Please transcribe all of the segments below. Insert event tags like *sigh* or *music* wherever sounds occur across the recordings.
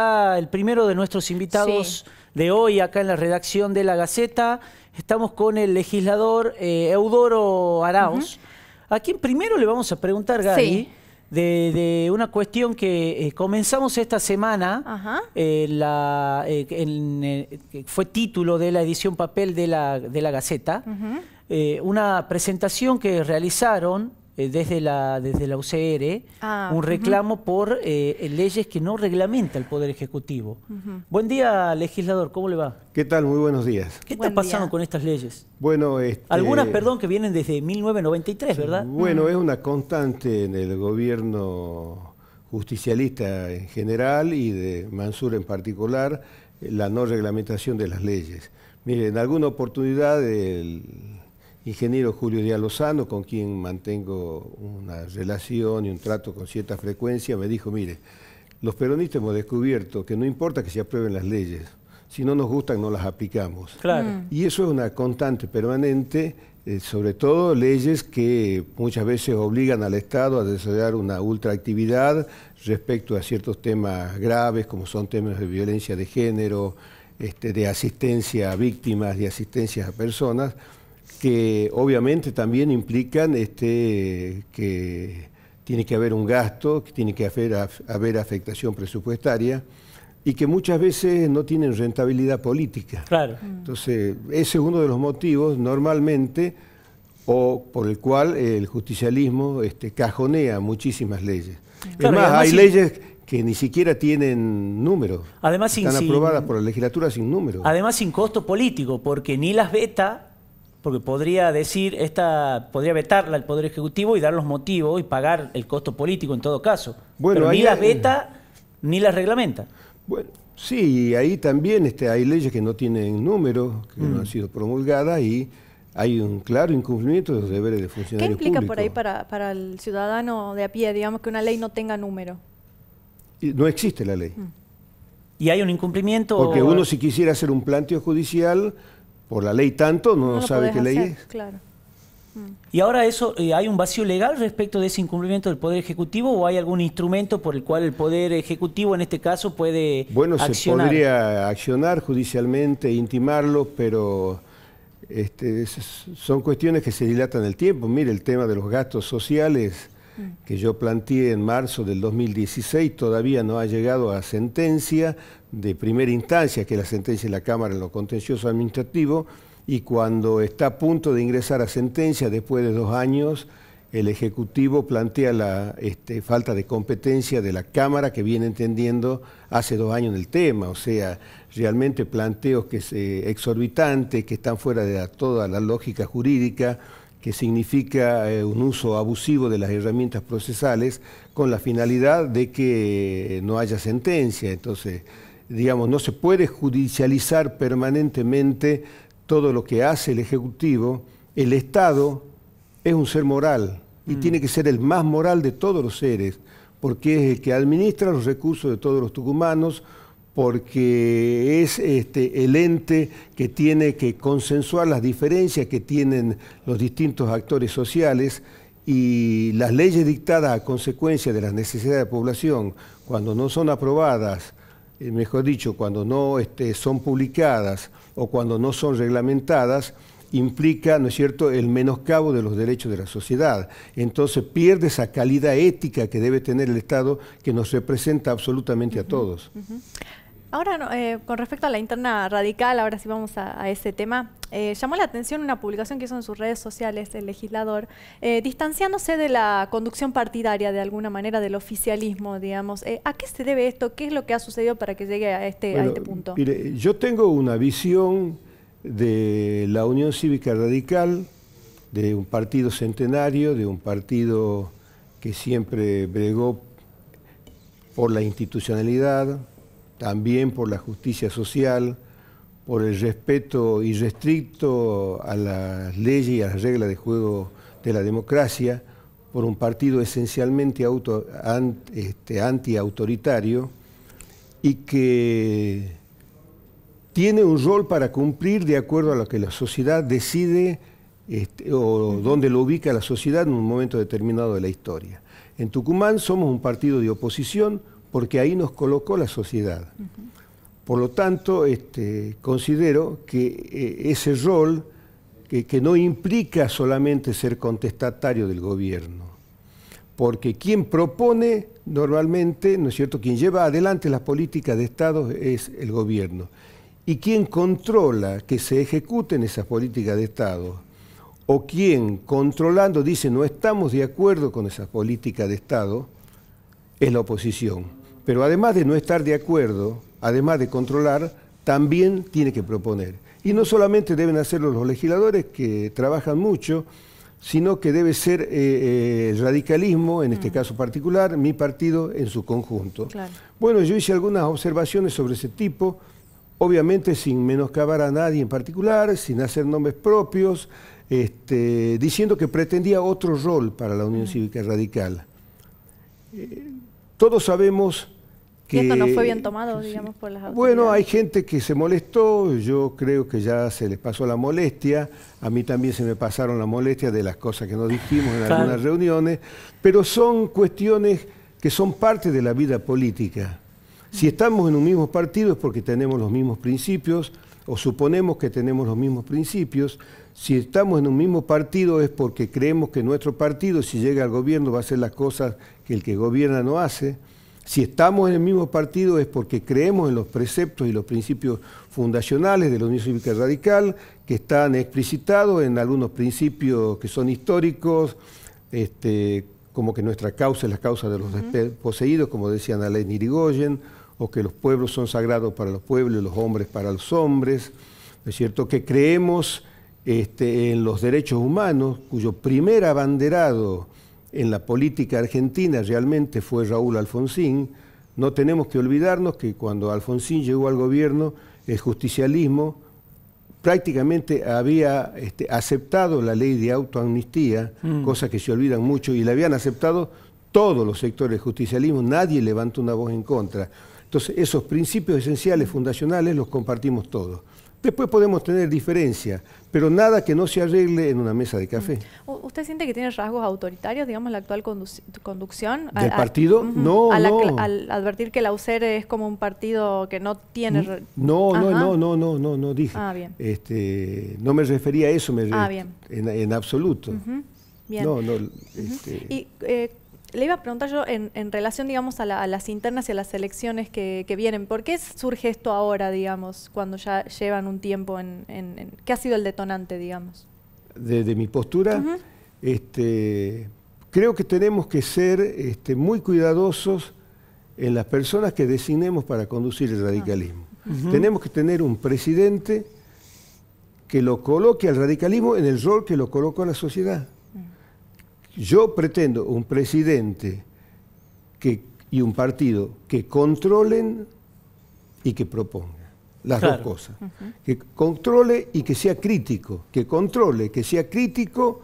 El primero de nuestros invitados de hoy acá en la redacción de La Gaceta, estamos con el legislador eh, Eudoro Arauz, a quien primero le vamos a preguntar, Gaby, de, una cuestión que eh, comenzamos esta semana, eh, fue título de la edición papel de la, de la Gaceta, una presentación que realizaron eh, desde, la, desde la UCR ah, un reclamo por eh, leyes que no reglamenta el Poder Ejecutivo. Buen día, legislador, ¿cómo le va? ¿Qué tal? Muy buenos días. ¿Qué está pasando con estas leyes? Bueno, Algunas, este, perdón, que vienen desde 1993, ¿verdad? Bueno, es una constante en el gobierno justicialista en general y de Mansur en particular, la no reglamentación de las leyes. Mire, en alguna oportunidad el ingeniero Julio Díaz Lozano, con quien mantengo una relación y un trato con cierta frecuencia, me dijo, mire, los peronistas hemos descubierto que no importa que se aprueben las leyes, si no nos gustan no las aplicamos. Claro. Mm. Y eso es una constante permanente, eh, sobre todo leyes que muchas veces obligan al Estado a desarrollar una ultraactividad respecto a ciertos temas graves, como son temas de violencia de género, este, de asistencia a víctimas, de asistencia a personas, que obviamente también implican este, que tiene que haber un gasto, que tiene que haber, afectación presupuestaria y que muchas veces no tienen rentabilidad política. Claro. Mm. Entonces, ese es uno de los motivos normalmente o por el cual el justicialismo este, cajonea muchísimas leyes. además, hay leyes que ni siquiera tienen número. Además, Están aprobadas por la legislatura sin número. Además, sin costo político, porque ni las beta porque podría decir, esta, podría vetarla el Poder Ejecutivo y dar los motivos y pagar el costo político en todo caso. Pero ni la veta ni la reglamenta. Bueno, sí, ahí también este, hay leyes que no tienen número, que no mm. han sido promulgadas y hay un claro incumplimiento de los deberes de funcionarios ¿Qué implica por ahí para, el ciudadano de a pie, digamos, que una ley no tenga número? no existe la ley. Mm. ¿Y hay un incumplimiento? Porque uno si quisiera hacer un planteo judicial por la ley tanto, no, sabe qué ley es. Claro. Mm. Y ahora eso, eh, ¿hay un vacío legal respecto de ese incumplimiento del Poder Ejecutivo o hay algún instrumento por el cual el Poder Ejecutivo en este caso puede Bueno, se podría accionar judicialmente, intimarlo, pero este, son cuestiones que se dilatan el tiempo. Mire, el tema de los gastos sociales Mm. que yo planteé en marzo del 2016, todavía no ha llegado a sentencia de primera instancia, que es la sentencia de la Cámara en lo contencioso administrativo, y cuando está a punto de ingresar a sentencia, después de dos años, el Ejecutivo plantea la este, falta de competencia de la Cámara que viene entendiendo hace dos años el tema, o sea, realmente planteos que que están fuera de toda la lógica jurídica, que significa eh, un uso abusivo de las herramientas procesales con la finalidad de que no haya sentencia. Entonces, digamos, no se puede judicializar permanentemente todo lo que hace el Ejecutivo. El Estado es un ser moral y mm. tiene que ser el más moral de todos los seres, porque es el que administra los recursos de todos los tucumanos, porque es este, el ente que tiene que consensuar las diferencias que tienen los distintos actores sociales y las leyes dictadas a consecuencia de las necesidades de la población, cuando no son aprobadas, eh, mejor dicho, cuando no este, son publicadas o cuando no son reglamentadas, implica, ¿no es cierto?, el menoscabo de los derechos de la sociedad. Entonces pierde esa calidad ética que debe tener el Estado que nos representa absolutamente a todos. Ahora, eh, con respecto a la interna radical, ahora sí vamos a, ese tema. Eh, llamó la atención una publicación que hizo en sus redes sociales el legislador, eh, distanciándose de la conducción partidaria, de alguna manera, del oficialismo, digamos. ¿A qué se debe esto? ¿Qué es lo que ha sucedido para que llegue a este, a este punto? yo tengo una visión de la Unión Cívica Radical, de un partido centenario, de un partido que siempre bregó por la institucionalidad, también por la justicia social, por el respeto irrestricto a las leyes y a las reglas de juego de la democracia, por un partido esencialmente auto, este, anti-autoritario y que tiene un rol para cumplir de acuerdo a lo que la sociedad decide este, o donde lo ubica la sociedad en un momento determinado de la historia. En Tucumán somos un partido de oposición, porque ahí nos colocó la sociedad. Por lo tanto, este, considero que eh, ese rol que, que, no implica solamente ser contestatario del gobierno, porque quien propone normalmente, ¿no es cierto?, quien lleva adelante las políticas de Estado es el gobierno. Y quien controla que se ejecuten esas políticas de Estado, o quien controlando dice no estamos de acuerdo con esas políticas de Estado, es la oposición. Pero además de no estar de acuerdo, además de controlar, también tiene que proponer. Y no solamente deben hacerlo los legisladores que trabajan mucho, sino que debe ser el eh, eh, radicalismo, en este mm. caso particular, mi partido en su conjunto. Bueno, yo hice algunas observaciones sobre ese tipo, obviamente sin menoscabar a nadie en particular, sin hacer nombres propios, este, diciendo que pretendía otro rol para la Unión mm. Cívica Radical. Eh, todos sabemos esto no fue bien tomado, digamos, por las autoridades. Bueno, hay gente que se molestó, yo creo que ya se les pasó la molestia, a mí también se me pasaron la molestia de las cosas que nos dijimos en algunas reuniones, pero son cuestiones que son parte de la vida política. Si estamos en un mismo partido es porque tenemos los mismos principios o suponemos que tenemos los mismos principios. Si estamos en un mismo partido es porque creemos que nuestro partido, si llega al gobierno, va a hacer las cosas que el que gobierna no hace. Si estamos en el mismo partido es porque creemos en los preceptos y los principios fundacionales de la Unión Cívica Radical, que están explicitados en algunos principios que son históricos, este, como que nuestra causa es la causa de los poseídos, como decían Alain Irigoyen, o que los pueblos son sagrados para los pueblos y los hombres para los hombres. es cierto? Que creemos este, en los derechos humanos, cuyo primer abanderado en la política argentina realmente fue Raúl Alfonsín. No tenemos que olvidarnos que cuando Alfonsín llegó al gobierno, el justicialismo prácticamente había este, aceptado la ley de autoamnistía, mm. cosa que se olvidan mucho, y la habían aceptado todos los sectores del justicialismo, nadie levantó una voz en contra. Entonces, esos principios esenciales, fundacionales, los compartimos todos. Después podemos tener diferencias, pero nada que no se arregle en una mesa de café. Mm. ¿Usted siente que tiene rasgos autoritarios, digamos, la actual conducción? ¿Del partido? no, no. Al advertir que la UCER es como un partido que no tiene... No, no, no, no, no, no, no, dije. Ah, bien. Este, no me refería a eso me ah, En, absoluto. bien. Este ¿Y eh, le iba a preguntar yo en, relación, digamos, a, las internas y a las elecciones que, vienen. ¿Por qué surge esto ahora, digamos, cuando ya llevan un tiempo en... ¿Qué ha sido el detonante, digamos? Desde mi postura, este, creo que tenemos que ser este, muy cuidadosos en las personas que designemos para conducir el ah. radicalismo. Tenemos que tener un presidente que lo coloque al radicalismo en el rol que lo colocó a la sociedad. Yo pretendo un presidente y un partido que controlen y que propongan. Las dos cosas. Que controle y que sea crítico. Que controle, que sea crítico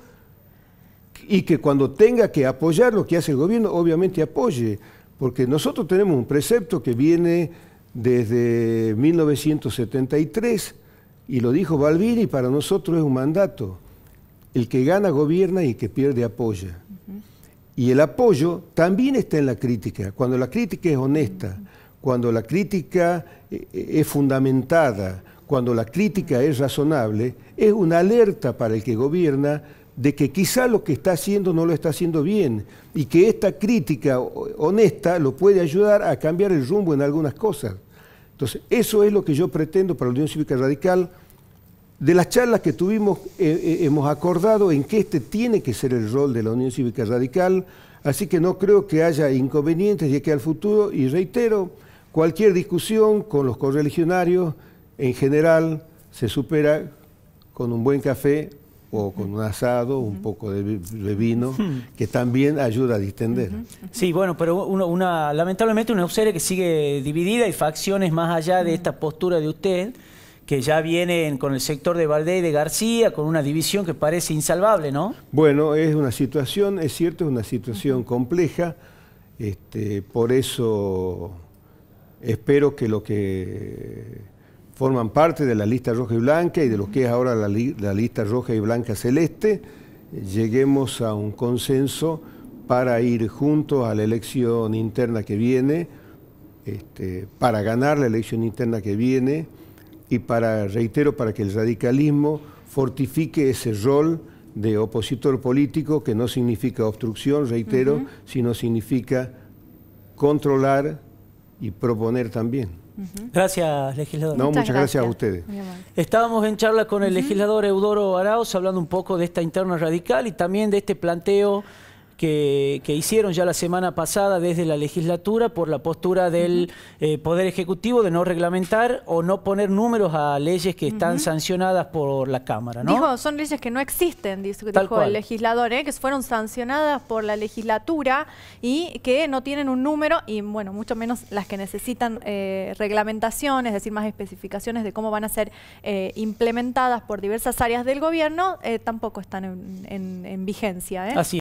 y que cuando tenga que apoyar lo que hace el gobierno, obviamente apoye. Porque nosotros tenemos un precepto que viene desde 1973 y lo dijo Balbini, para nosotros es un mandato. El que gana gobierna y el que pierde apoya. Y el apoyo también está en la crítica. Cuando la crítica es honesta, cuando la crítica eh, eh, es fundamentada, cuando la crítica es razonable, es una alerta para el que gobierna de que quizá lo que está haciendo no lo está haciendo bien y que esta crítica honesta lo puede ayudar a cambiar el rumbo en algunas cosas. Entonces, eso es lo que yo pretendo para la Unión Cívica Radical de las charlas que tuvimos, eh, eh, hemos acordado en que este tiene que ser el rol de la Unión Cívica Radical, así que no creo que haya inconvenientes de que al futuro y reitero, cualquier discusión con los correligionarios en general se supera con un buen café o con un asado, un poco de, vino, *laughs* hmm. que también ayuda a distender. Sí, bueno, pero una, lamentablemente una serie que sigue dividida y facciones más allá de esta postura de usted, que ya vienen con el sector de Valdés y de García, con una división que parece insalvable, ¿no? Bueno, es una situación, es cierto, es una situación compleja. Este, por eso espero que lo que forman parte de la lista roja y blanca y de lo que es ahora la, lista roja y blanca celeste, lleguemos a un consenso para ir juntos a la elección interna que viene, este, para ganar la elección interna que viene y para, reitero, para que el radicalismo fortifique ese rol de opositor político que no significa obstrucción, reitero, sino significa controlar y proponer también. Gracias, legislador. No, muchas, gracias. a ustedes. Estábamos en charla con el legislador Eudoro Arauz hablando un poco de esta interna radical y también de este planteo que, hicieron ya la semana pasada desde la legislatura por la postura del eh, Poder Ejecutivo de no reglamentar o no poner números a leyes que están sancionadas por la Cámara, ¿no? Dijo, son leyes que no existen, dijo, el legislador, ¿eh? que fueron sancionadas por la legislatura y que no tienen un número y, bueno, mucho menos las que necesitan eh, reglamentaciones, reglamentación, es decir, más especificaciones de cómo van a ser implementadas por diversas áreas del gobierno, tampoco están en, en vigencia. Así